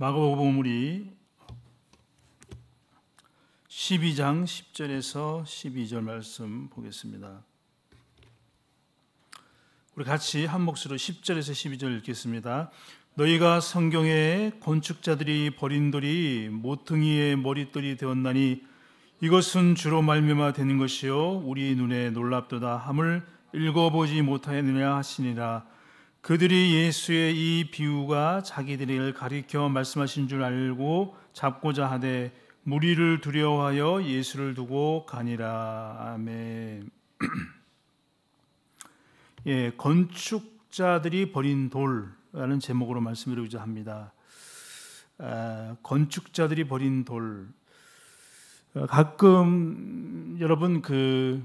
마가복음 우리 12장 10절에서 12절 말씀 보겠습니다. 우리 같이 한 목소리로 10절에서 12절 읽겠습니다. 너희가 성경에 건축자들이 버린 돌이 모퉁이의 머릿돌이 되었나니 이것은 주로 말미암아 되는 것이요 우리 눈에 놀랍도다 함을 읽어보지 못하였느냐 하시니라 그들이 예수의 이 비유가 자기들을 가리켜 말씀하신 줄 알고 잡고자 하되 무리를 두려워하여 예수를 두고 가니라. 아멘. 예, 건축자들이 버린 돌라는 제목으로 말씀드리고자 합니다. 아, 건축자들이 버린 돌. 아, 가끔 여러분 그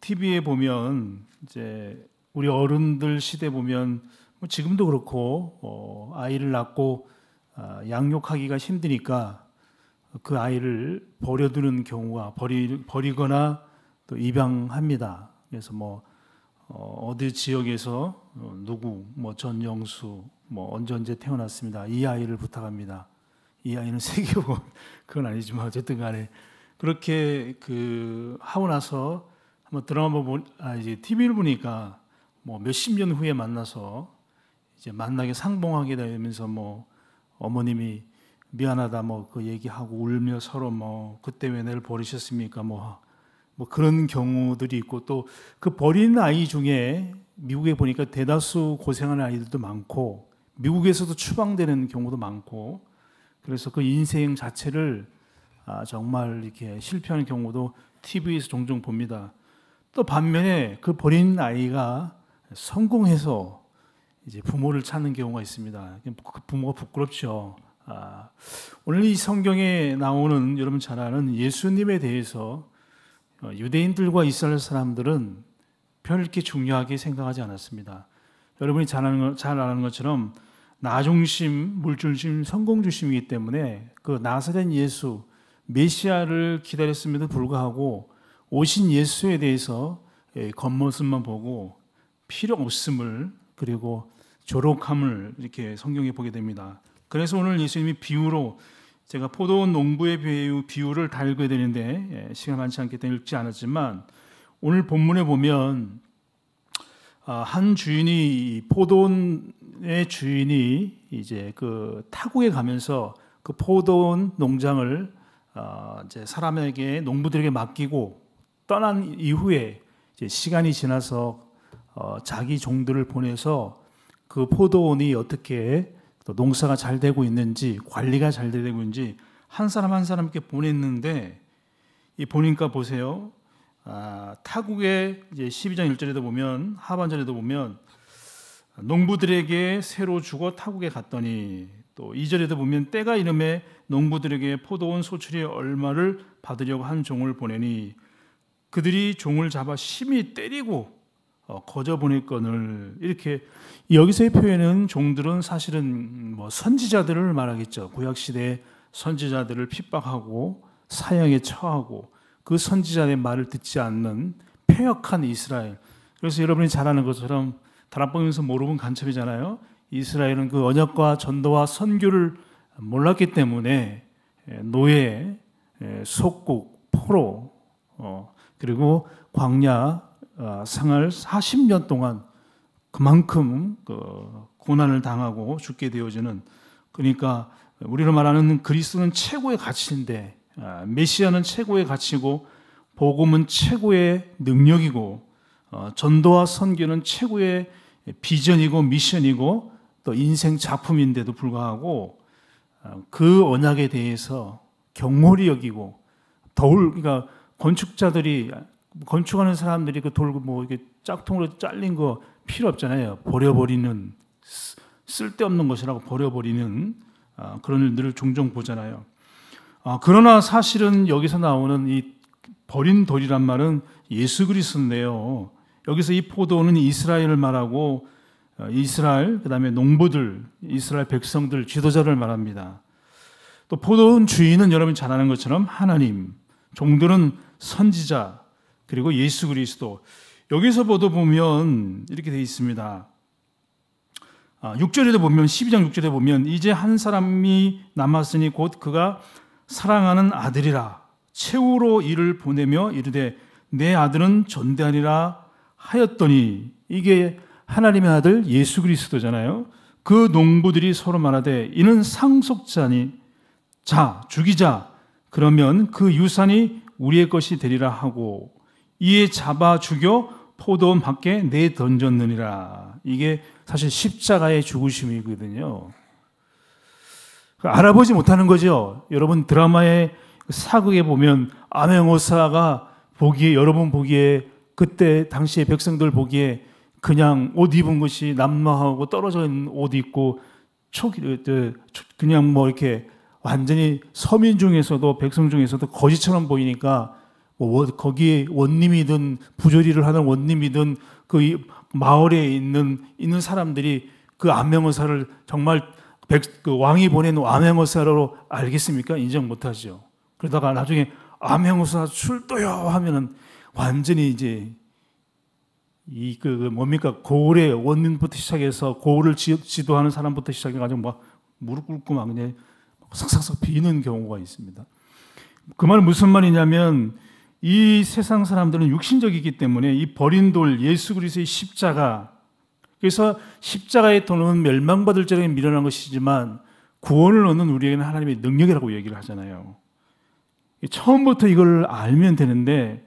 TV에 그 보면 이제 우리 어른들 시대 보면 뭐 지금도 그렇고 어, 아이를 낳고 어, 양육하기가 힘드니까 그 아이를 버려두는 경우가 버리, 버리거나 또 입양합니다. 그래서 뭐 어, 어디 지역에서 어, 누구 뭐 전영수 뭐 언제 언제 태어났습니다. 이 아이를 부탁합니다. 이 아이는 세계고 그건 아니지만 어쨌든 간에 그렇게 그 하고 나서 한번 드라마 보 아, 이제 TV를 보니까 뭐 몇 십 년 후에 만나서 이제 만나게 상봉하게 되면서 뭐 어머님이 미안하다 뭐 그 얘기하고 울며 서로 뭐 그때 왜 나를 버리셨습니까 뭐뭐 뭐 그런 경우들이 있고 또 그 버린 아이 중에 미국에 보니까 대다수 고생하는 아이들도 많고 미국에서도 추방되는 경우도 많고 그래서 그 인생 자체를 아, 정말 이렇게 실패하는 경우도 TV에서 종종 봅니다. 또 반면에 그 버린 아이가 성공해서 이제 부모를 찾는 경우가 있습니다. 부모가 부끄럽죠. 아, 오늘 이 성경에 나오는 여러분 잘 아는 예수님에 대해서 어, 유대인들과 이스라엘 사람들은 별게 중요하게 생각하지 않았습니다. 여러분이 잘 아는, 잘 아는 것처럼 나중심, 물중심, 성공중심이기 때문에 그 나사렛 예수, 메시아를 기다렸음에도 불구하고 오신 예수에 대해서 예, 겉모습만 보고 필요 없음을 그리고 조록함을 이렇게 성경에 보게 됩니다. 그래서 오늘 예수님이 비유로 제가 포도원 농부의 비유, 비유를 달게 되는데 예, 시간 많지 않기 때문에 읽지 않았지만 오늘 본문에 보면 아, 한 주인이 포도원의 주인이 이제 그 타국에 가면서 그 포도원 농장을 아, 이제 사람에게 농부들에게 맡기고 떠난 이후에 시간이 지나서 어, 자기 종들을 보내서 그 포도원이 어떻게 농사가 잘 되고 있는지 관리가 잘 되고 있는지 한 사람 한 사람 이렇게 보냈는데 이 보니까 보세요. 아, 타국의 이제 12장 1절에도 보면 하반절에도 보면 농부들에게 새로 주고 타국에 갔더니 또 2절에도 보면 때가 이름에 농부들에게 포도원 소출의 얼마를 받으려고 한 종을 보내니 그들이 종을 잡아 심히 때리고 어, 거저 보낼건을 이렇게 여기서의 표현은 종들은 사실은 뭐 선지자들을 말하겠죠. 구약 시대의 선지자들을 핍박하고 사형에 처하고 그 선지자의 말을 듣지 않는 폐역한 이스라엘. 그래서 여러분이 잘 아는 것처럼 다락방에서 모르면 간첩이잖아요. 이스라엘은 그 언약과 전도와 선교를 몰랐기 때문에 노예, 속국, 포로, 어, 그리고 광야 어, 생활 40년 동안 그만큼 그 고난을 당하고 죽게 되어지는 그러니까 우리로 말하는 그리스는 최고의 가치인데 어, 메시아는 최고의 가치고 복음은 최고의 능력이고 어, 전도와 선교는 최고의 비전이고 미션이고 또 인생 작품인데도 불구하고 그 언약에 대해서 경홀히 여기고 더울 그러니까 건축자들이 건축하는 사람들이 그 돌고 뭐 이게 짝퉁으로 잘린 거 필요 없잖아요. 버려버리는 쓸데없는 것이라고 버려버리는 아, 그런 일들을 종종 보잖아요. 아, 그러나 사실은 여기서 나오는 이 버린 돌이란 말은 예수 그리스도인데요. 여기서 이 포도는 이스라엘을 말하고 어, 이스라엘 그다음에 농부들, 이스라엘 백성들, 지도자를 말합니다. 또 포도원 주인은 여러분 잘 아는 것처럼 하나님, 종들은 선지자, 그리고 예수 그리스도. 여기서보도 보면 이렇게 되어 있습니다. 6절에도 아, 보면 12장 6절에 보면 이제 한 사람이 남았으니 곧 그가 사랑하는 아들이라 최후로 이를 보내며 이르되 내 아들은 존대하리라 하였더니 이게 하나님의 아들 예수 그리스도잖아요. 그 농부들이 서로 말하되 이는 상속자니 자 죽이자 그러면 그 유산이 우리의 것이 되리라 하고 이에 잡아 죽여 포도원 밖에 내 던졌느니라. 이게 사실 십자가의 죽으심이거든요. 그 알아보지 못하는 거죠. 여러분 드라마의 사극에 보면 아명오사가 보기에 여러분 보기에 그때 당시의 백성들 보기에 그냥 옷 입은 것이 남마하고 떨어져 있는 옷 입고 초기 어, 그냥 뭐 이렇게 완전히 서민 중에서도 백성 중에서도 거지처럼 보이니까 뭐 거기에 원님이든 부조리를 하는 원님이든 그 마을에 있는 있는 사람들이 그 암행어사를 정말 백, 그 왕이 보낸 암행어사로 알겠습니까? 인정 못하죠. 그러다가 나중에 암행어사 출도요 하면은 완전히 이제 이그 그 뭡니까 고을의 원인부터 시작해서 고을을 지, 도하는 사람부터 시작해가지고 막 무릎 꿇고 막 그냥 싹싹싹 비는 경우가 있습니다. 그말 무슨 말이냐면 이 세상 사람들은 육신적이기 때문에 이 버린 돌 예수 그리스도의 십자가 그래서 십자가의 돈은 멸망받을 자에게 미련한 것이지만 구원을 얻는 우리에게는 하나님의 능력이라고 얘기를 하잖아요. 처음부터 이걸 알면 되는데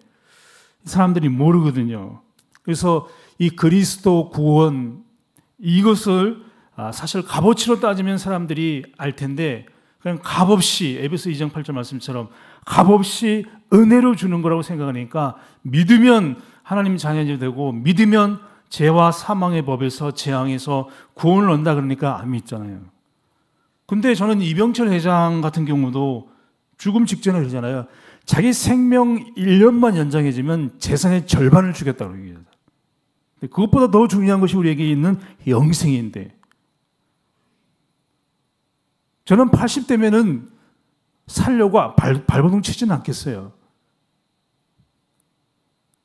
사람들이 모르거든요. 그래서 이 그리스도 구원 이것을 아, 사실 값어치로 따지면 사람들이 알 텐데 그냥 값없이 에베소 2장 8절 말씀처럼 값없이 은혜로 주는 거라고 생각하니까 믿으면 하나님 자녀이 되고 믿으면 죄와 사망의 법에서 재앙에서 구원을 얻는다 그러니까 안 믿잖아요. 근데 저는 이병철 회장 같은 경우도 죽음 직전에 그러잖아요. 자기 생명 1년만 연장해지면 재산의 절반을 주겠다고 얘기합니다 그것보다 더 중요한 것이 우리에게 있는 영생인데 저는 80대면은 살려고 발, 발버둥 치지는 않겠어요.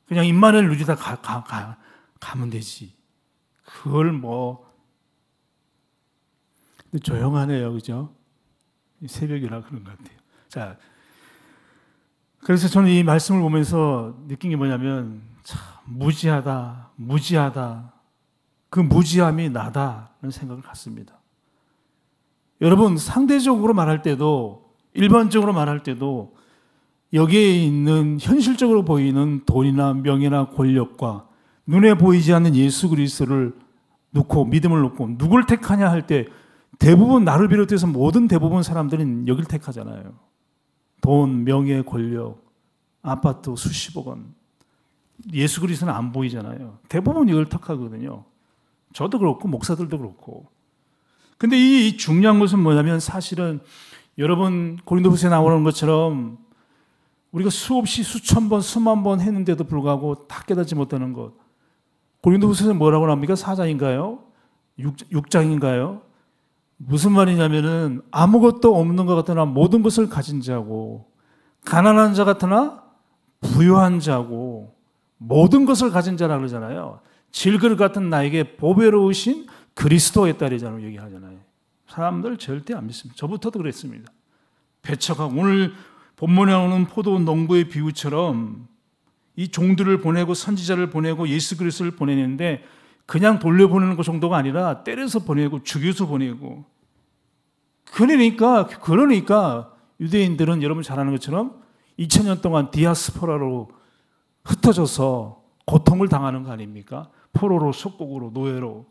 그냥 입만을 누리다 가, 가, 가, 가면 되지. 그걸 뭐, 조용하네요. 그죠? 새벽이라 그런 것 같아요. 자, 그래서 저는 이 말씀을 보면서 느낀 게 뭐냐면, 참, 무지하다, 무지하다. 그 무지함이 나다라는 생각을 갖습니다. 여러분, 상대적으로 말할 때도 일반적으로 말할 때도 여기에 있는 현실적으로 보이는 돈이나 명예나 권력과 눈에 보이지 않는 예수 그리스도를 놓고 믿음을 놓고 누굴 택하냐 할 때 대부분 나를 비롯해서 모든 대부분 사람들은 여길 택하잖아요. 돈, 명예, 권력, 아파트 수십억 원. 예수 그리스도는 안 보이잖아요. 대부분 이걸 택하거든요. 저도 그렇고 목사들도 그렇고. 근데 이 중요한 것은 뭐냐면 사실은 여러분 고린도후서에 나오는 것처럼 우리가 수없이 수천 번 수만 번 했는데도 불구하고 다 깨닫지 못하는 것. 고린도후서에 뭐라고 나옵니까? 사장인가요? 육장인가요 무슨 말이냐면은 아무것도 없는 것 같으나 모든 것을 가진 자고 가난한 자 같으나 부유한 자고 모든 것을 가진 자라 그러잖아요. 질그릇 같은 나에게 보배로우신 그리스도의 딸이잖아요. 얘기하잖아요. 사람들 절대 안 믿습니다. 저부터도 그랬습니다. 배척하 오늘 본문에 나오는 포도 농부의 비유처럼 이 종들을 보내고 선지자를 보내고 예수 그리스도를 보내는데 그냥 돌려보내는 것 그 정도가 아니라 때려서 보내고 죽여서 보내고 그러니까 그러니까 유대인들은 여러분 잘 아는 것처럼 2000년 동안 디아스포라로 흩어져서 고통을 당하는 거 아닙니까? 포로로 속국으로 노예로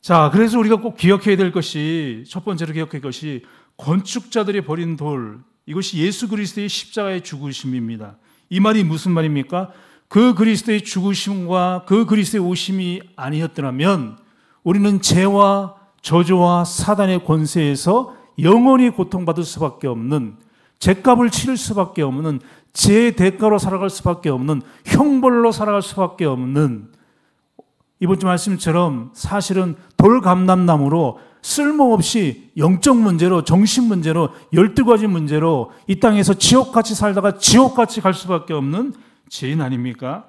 자, 그래서 우리가 꼭 기억해야 될 것이 첫 번째로 기억해야 될 것이 건축자들이 버린 돌 이것이 예수 그리스도의 십자가의 죽으심입니다. 이 말이 무슨 말입니까? 그 그리스도의 죽으심과 그 그리스도의 오심이 아니었더라면 우리는 죄와 저주와 사단의 권세에서 영원히 고통받을 수밖에 없는 죄값을 치를 수밖에 없는 죄의 대가로 살아갈 수밖에 없는 형벌로 살아갈 수밖에 없는 이번 주 말씀처럼 사실은 돌감람나무로 쓸모없이 영적 문제로 정신 문제로 열두 가지 문제로 이 땅에서 지옥같이 살다가 지옥같이 갈 수밖에 없는 죄인 아닙니까?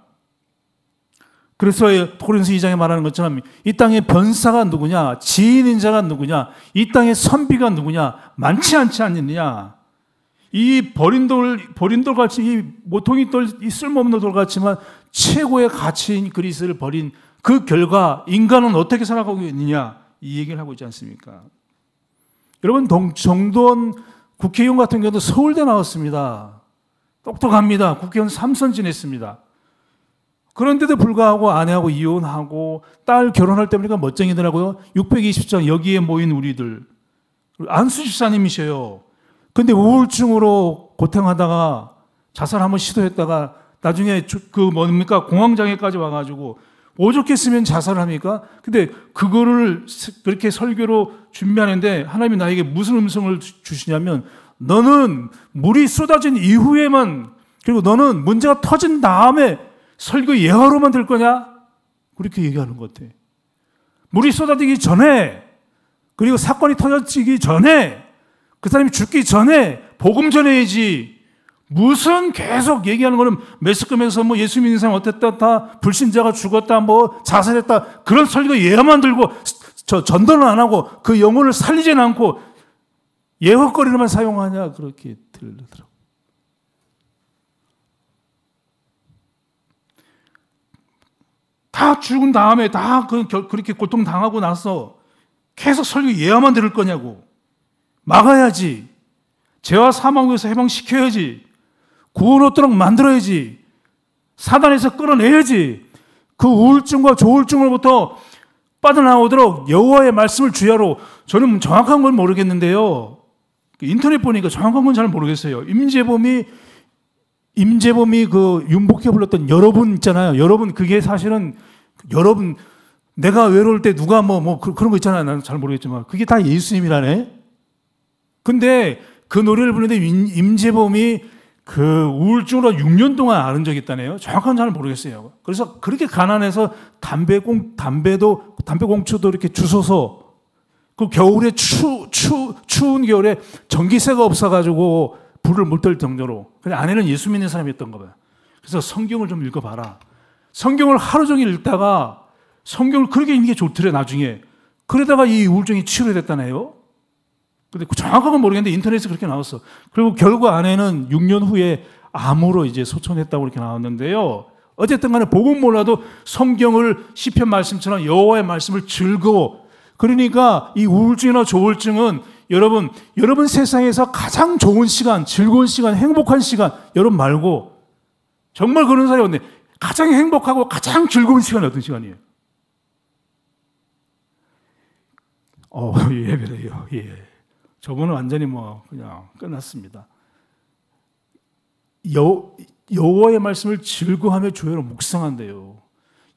그래서 토린서 2장에 말하는 것처럼 이 땅의 변사가 누구냐, 지인인 자가 누구냐, 이 땅의 선비가 누구냐, 많지 않지 않느냐. 이 버린 돌, 버린 돌같이, 이모통이 돌, 이 쓸모없는 돌같지만 최고의 가치인 그리스를 버린 그 결과 인간은 어떻게 살아가고 있느냐 이 얘기를 하고 있지 않습니까? 여러분 동, 정도원 국회의원 같은 경우도 서울대 나왔습니다. 똑똑합니다. 국회의원 3선 지냈습니다. 그런데도 불구하고 아내하고 이혼하고 딸 결혼할 때 보니까 멋쟁이더라고요. 620장 여기에 모인 우리들. 안수 집사님이셔요. 근데 우울증으로 고통하다가 자살 한번 시도했다가 나중에 그 뭡니까 공황장애까지 와가지고 오죽했으면 자살합니까? 근데 그거를 그렇게 설교로 준비하는데 하나님이 나에게 무슨 음성을 주시냐면 너는 물이 쏟아진 이후에만 그리고 너는 문제가 터진 다음에 설교 예화로만 될 거냐? 그렇게 얘기하는 것 같아. 물이 쏟아지기 전에 그리고 사건이 터지기 전에 그 사람이 죽기 전에 복음 전해야지 무슨 계속 얘기하는 거는 매스컴에서 뭐 예수 믿는 사람 어땠다, 다 불신자가 죽었다, 뭐 자살했다, 그런 설교 예만 화 들고 저 전도는 안 하고 그 영혼을 살리진 않고 예화거리로만 사용하냐, 그렇게 들리더라고요. 다 죽은 다음에 다 그, 그렇게 고통당하고 나서 계속 설교 예화만 들을 거냐고. 막아야지. 죄와 사망에서 해방시켜야지. 구원 얻도록 만들어야지. 사단에서 끌어내야지. 그 우울증과 조울증으로부터 빠져나오도록 여호와의 말씀을 주야로 저는 정확한 건 모르겠는데요. 인터넷 보니까 정확한 건 잘 모르겠어요. 임재범이 임재범이 그 윤복해 불렀던 여러분 있잖아요. 여러분 그게 사실은 여러분 내가 외로울 때 누가 뭐뭐 뭐, 뭐 그, 그런 거 있잖아요. 나는 잘 모르겠지만 그게 다 예수님이라네. 근데 그 노래를 부르는데 임재범이 그 우울증으로 6년 동안 앓은 적이 있다네요. 정확한 잘 모르겠어요. 그래서 그렇게 가난해서 담배공 담배도 담배공초도 이렇게 주소서그 겨울에 추, 추, 추운 겨울에 전기세가 없어가지고 불을 못들 정도로. 근데 아내는 예수 믿는 사람이었던거 봐요. 그래서 성경을 좀 읽어봐라. 성경을 하루 종일 읽다가 성경을 그렇게 읽는 게 좋더래, 나중에. 그러다가 이 우울증이 치료됐다네요. 근데 정확한 건 모르겠는데 인터넷에 그렇게 나왔어. 그리고 결과 안에는 6년 후에 암으로 이제 소천했다고 이렇게 나왔는데요. 어쨌든 간에 복음 몰라도 성경을 시편 말씀처럼 여호와의 말씀을 즐거워. 그러니까 이 우울증이나 조울증은 여러분 여러분 세상에서 가장 좋은 시간, 즐거운 시간, 행복한 시간 여러분 말고 정말 그런 사람이 없네. 가장 행복하고 가장 즐거운 시간이 어떤 시간이에요? 어, 예배래요. 예. 저거는 완전히 뭐 그냥 끝났습니다. 여, 여호와의 말씀을 즐거하며 조회로 묵상한대요.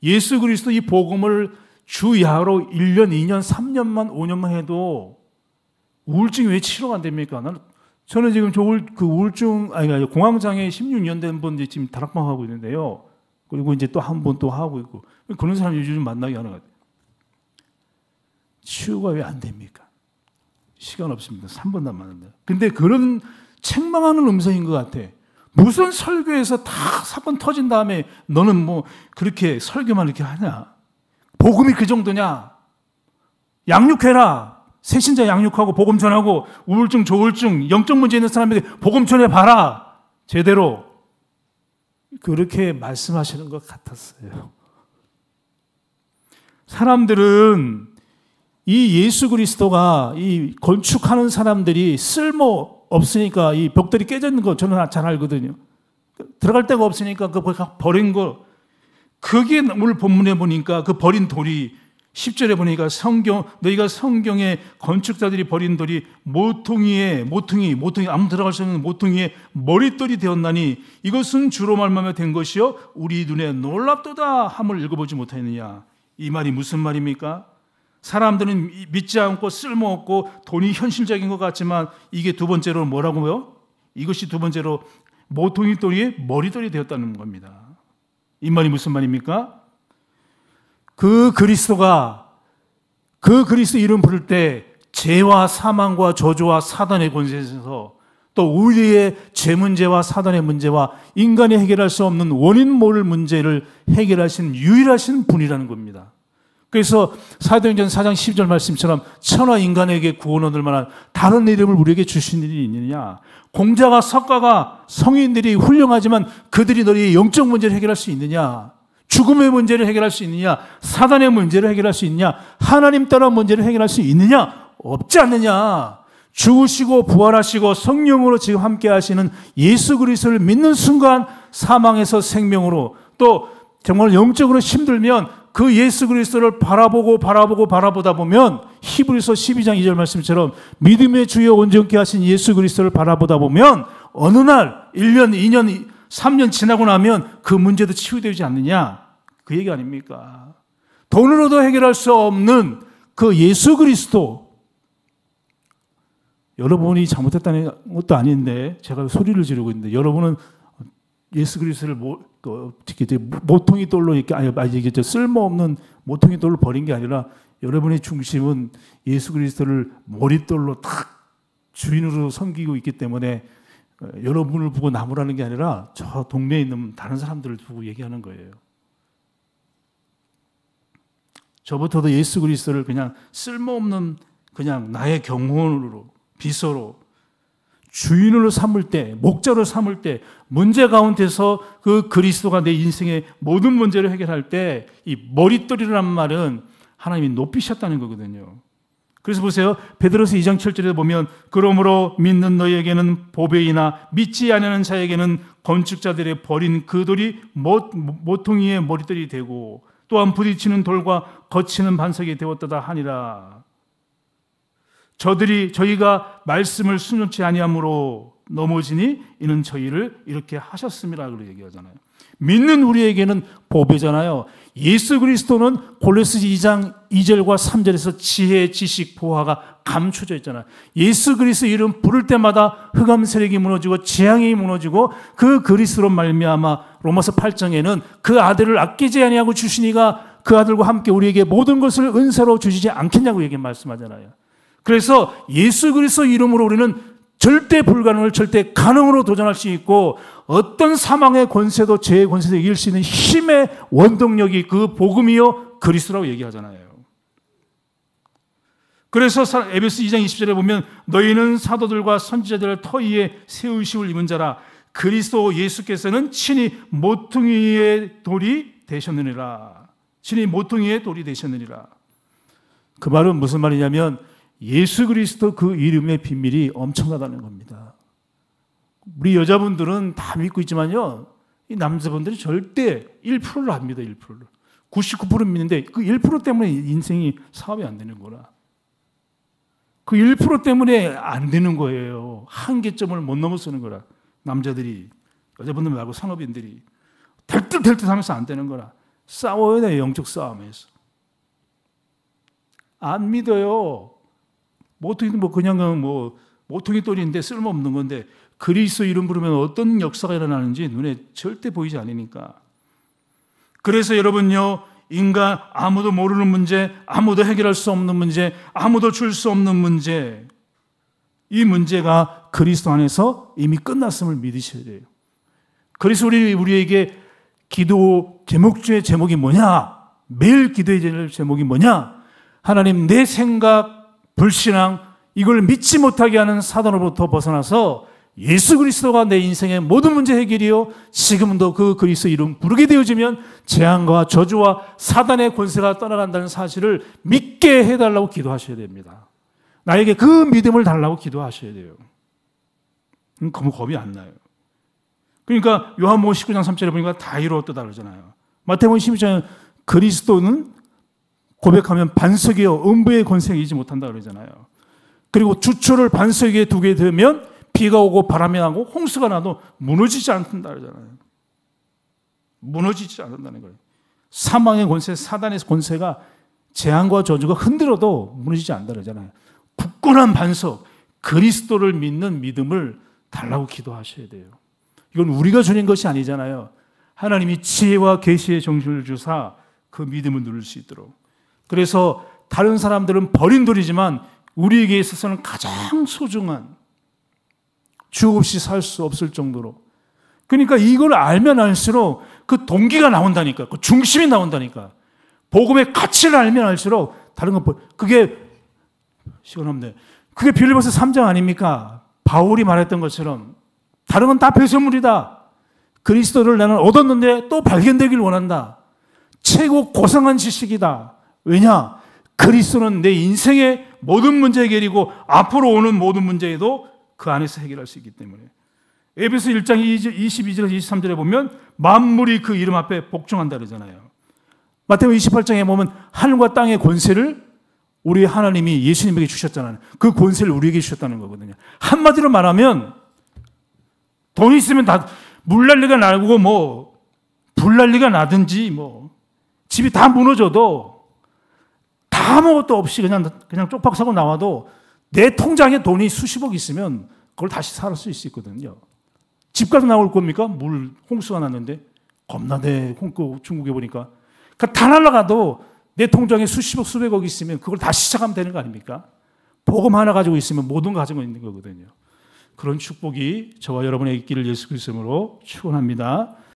예수 그리스도 이 복음을 주야로 1년, 2년, 3년만, 5년만 해도 우울증이 왜 치료가 안 됩니까? 나는, 저는 지금 저울그 우울증, 아니, 아니, 공황장애 16년 된분 지금 다락방 하고 있는데요. 그리고 이제 또 한 번 또 하고 있고. 그런 사람 요즘 만나게 하는 것 같아요. 치유가 왜 안 됩니까? 시간 없습니다. 3번 남았는데. 근데 그런 책망하는 음성인 것 같아. 무슨 설교에서 다 사건 터진 다음에 너는 뭐 그렇게 설교만 이렇게 하냐? 복음이 그 정도냐? 양육해라. 새신자 양육하고 복음 전하고 우울증, 조울증, 영적 문제 있는 사람에게 복음 전해 봐라. 제대로 그렇게 말씀하시는 것 같았어요. 사람들은 이 예수 그리스도가 이 건축하는 사람들이 쓸모 없으니까 이 벽돌이 깨졌는 거 저는 잘 알거든요. 들어갈 데가 없으니까 그 버린 거 그게 오늘 본문에 보니까 그 버린 돌이 10절에 보니까 성경 너희가 성경의 건축자들이 버린 돌이 모퉁이에 모퉁이 모퉁이 아무 들어갈 수 없는 모퉁이에 머릿돌이 되었나니 이것은 주로 말하며 된 것이요 우리 눈에 놀랍도다 함을 읽어보지 못하느냐 이 말이 무슨 말입니까? 사람들은 믿지 않고 쓸모없고 돈이 현실적인 것 같지만 이게 두 번째로 뭐라고요? 이것이 두 번째로 모퉁이 돌이 머리돌이 되었다는 겁니다. 이 말이 무슨 말입니까? 그 그리스도가 그 그리스도 이름 부를 때 죄와 사망과 저주와 사단의 권세에서 또 우리의 죄 문제와 사단의 문제와 인간이 해결할 수 없는 원인 모를 문제를 해결하신 유일하신 분이라는 겁니다. 그래서 사도행전 4장 10절 말씀처럼 천하 인간에게 구원 얻을 만한 다른 이름을 우리에게 주신 일이 있느냐? 공자가 석가가 성인들이 훌륭하지만 그들이 너희의 영적 문제를 해결할 수 있느냐? 죽음의 문제를 해결할 수 있느냐? 사단의 문제를 해결할 수 있느냐? 하나님 따라 문제를 해결할 수 있느냐? 없지 않느냐? 죽으시고 부활하시고 성령으로 지금 함께 하시는 예수 그리스도를 믿는 순간 사망에서 생명으로 또 정말 영적으로 힘들면 그 예수 그리스도를 바라보고 바라보고 바라보다 보면 히브리서 12장 2절 말씀처럼 믿음의 주여 온전케 하신 예수 그리스도를 바라보다 보면 어느 날 1년, 2년, 3년 지나고 나면 그 문제도 치유되지 않느냐? 그 얘기 아닙니까? 돈으로도 해결할 수 없는 그 예수 그리스도 여러분이 잘못했다는 것도 아닌데 제가 소리를 지르고 있는데 여러분은 예수 그리스도를 뭐 어떻게 그 모퉁이 돌로 이렇게 아니 이게 쓸모없는 모퉁이 돌로 버린 게 아니라 여러분의 중심은 예수 그리스도를 머릿돌로 탁 주인으로 섬기고 있기 때문에 어, 여러분을 보고 나무라는 게 아니라 저 동네에 있는 다른 사람들을 두고 얘기하는 거예요. 저부터도 예수 그리스도를 그냥 쓸모없는 그냥 나의 경험으로 비서로 주인으로 삼을 때, 목자로 삼을 때, 문제 가운데서 그 그리스도가 내 인생의 모든 문제를 해결할 때, 이머리떨이라는 말은 하나님이 높이셨다는 거거든요. 그래서 보세요. 베드로스 2장 7절에 보면 그러므로 믿는 너희에게는 보배이나 믿지 않니는 자에게는 건축자들의 버린 그 돌이 모퉁이의 머리떨이 되고 또한 부딪히는 돌과 거치는 반석이 되었다다 하니라. 저들이 저희가 말씀을 순종치 아니함으로 넘어지니 이는 저희를 이렇게 하셨음이라 고 얘기하잖아요. 믿는 우리에게는 보배잖아요. 예수 그리스도는 골레스 2장 2절과 3절에서 지혜, 지식, 보화가 감춰져 있잖아요. 예수 그리스도 이름 부를 때마다 흑암 세력이 무너지고 재앙이 무너지고 그 그리스도로 말미암아 로마서 8장에는 그 아들을 아끼지 아니하고 주시니가 그 아들과 함께 우리에게 모든 것을 은사로 주시지 않겠냐고 얘기 말씀하잖아요. 그래서 예수 그리스도 이름으로 우리는 절대 불가능을 절대 가능으로 도전할 수 있고 어떤 사망의 권세도 죄의 권세도 이길 수 있는 힘의 원동력이 그 복음이요 그리스도라고 얘기하잖아요. 그래서 에베스 2장 20절에 보면 너희는 사도들과 선지자들을 터위에 세우시울 입은 자라 그리스도 예수께서는 친히 모퉁이의 돌이 되셨느니라. 친히 모퉁이의 돌이 되셨느니라. 그 말은 무슨 말이냐면 예수 그리스도 그 이름의 비밀이 엄청나다는 겁니다. 우리 여자분들은 다 믿고 있지만요. 이 남자분들이 절대 1%를 합니다. 1%를. 99%는 믿는데 그 1% 때문에 인생이 사업이 안 되는 거라. 그 1% 때문에 안 되는 거예요. 한계점을 못 넘어서는 거라. 남자들이, 여자분들 말고 산업인들이. 될듯될듯 하면서 안 되는 거라. 싸워야 돼, 영적 싸움에서. 안 믿어요. 모퉁이도 뭐 그냥 뭐 모퉁이 돌인데 쓸모없는 건데 그리스도 이름 부르면 어떤 역사가 일어나는지 눈에 절대 보이지 않으니까. 그래서 여러분요, 인간 아무도 모르는 문제, 아무도 해결할 수 없는 문제, 아무도 줄 수 없는 문제. 이 문제가 그리스도 안에서 이미 끝났음을 믿으셔야 돼요. 그래서 우리 우리에게 기도 제목주의 제목이 뭐냐? 매일 기도의 제목이 뭐냐? 하나님 내 생각, 불신앙 이걸 믿지 못하게 하는 사단으로부터 벗어나서 예수 그리스도가 내 인생의 모든 문제 해결이요 지금도 그 그리스도 이름 부르게 되어지면 재앙과 저주와 사단의 권세가 떠나간다는 사실을 믿게 해달라고 기도하셔야 됩니다. 나에게 그 믿음을 달라고 기도하셔야 돼요. 그럼 겁이 안 나요. 그러니까 요한모 19장 3절에 보니까 다이로 또 다르잖아요. 마태복음 16장 그리스도는 고백하면 반석이요 음부의 권세에 이지 못한다 그러잖아요. 그리고 주초를 반석 에 두게 되면 비가 오고 바람이 나고 홍수가 나도 무너지지 않는다 그러잖아요. 무너지지 않는다는 거예요. 사망의 권세, 사단의 권세가 재앙과 저주가 흔들어도 무너지지 않는다 그러잖아요. 굳건한 반석, 그리스도를 믿는 믿음을 달라고 기도하셔야 돼요. 이건 우리가 주는 것이 아니잖아요. 하나님이 지혜와 계시의 정신을 주사 그 믿음을 누릴 수 있도록 그래서 다른 사람들은 버린 돌이지만 우리에게 있어서는 가장 소중한 주 없이 살 수 없을 정도로. 그러니까 이걸 알면 알수록 그 동기가 나온다니까. 그 중심이 나온다니까. 복음의 가치를 알면 알수록 다른 건 그게 시간 없네. 그게 빌리버스 3장 아닙니까? 바울이 말했던 것처럼 다른 건 다 배설물이다. 그리스도를 나는 얻었는데 또 발견되길 원한다. 최고 고상한 지식이다. 왜냐? 그리스도는 내 인생의 모든 문제 해결이고 앞으로 오는 모든 문제에도 그 안에서 해결할 수 있기 때문에 에베소 1장 2 2절 23절에 보면 만물이 그 이름 앞에 복종한다 그러잖아요. 마태복음 28장에 보면 하늘과 땅의 권세를 우리 하나님이 예수님에게 주셨잖아요. 그 권세를 우리에게 주셨다는 거거든요. 한마디로 말하면 돈 있으면 다 물난리가 나고 뭐 불난리가 나든지 뭐 집이 다 무너져도 아무것도 없이 그냥, 그냥 쪽박 사고 나와도 내 통장에 돈이 수십억 있으면 그걸 다시 살 수 있거든요. 집가 나올 겁니까? 물, 홍수가 났는데. 겁나네. 홍, 그 중국에 보니까. 그러니까 다 날라가도 내 통장에 수십억, 수백억 있으면 그걸 다시 시작하면 되는 거 아닙니까? 복음 하나 가지고 있으면 모든 거 가지고 있는 거거든요. 그런 축복이 저와 여러분에 있기를 예수 그리스도로 축원합니다.